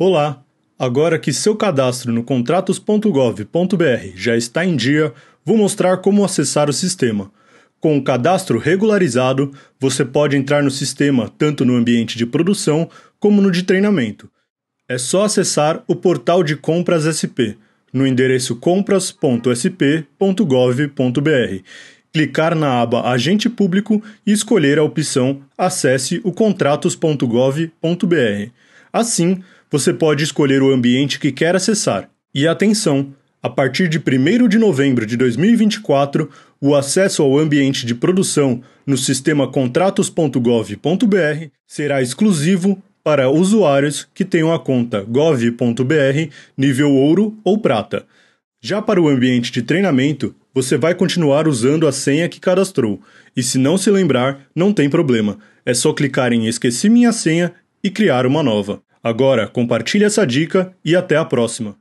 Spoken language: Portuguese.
Olá! Agora que seu cadastro no contratos.gov.br já está em dia, vou mostrar como acessar o sistema. Com o cadastro regularizado, você pode entrar no sistema tanto no ambiente de produção como no de treinamento. É só acessar o portal de compras SP no endereço compras.sp.gov.br, clicar na aba Agente Público e escolher a opção Acesse o contratos.gov.br. Assim, você pode escolher o ambiente que quer acessar. E atenção! A partir de 1 de novembro de 2024, o acesso ao ambiente de produção no sistema contratos.gov.br será exclusivo para usuários que tenham a conta gov.br nível ouro ou prata. Já para o ambiente de treinamento, você vai continuar usando a senha que cadastrou, e se não se lembrar, não tem problema, é só clicar em Esqueci Minha Senha e criar uma nova. Agora, compartilhe essa dica e até a próxima!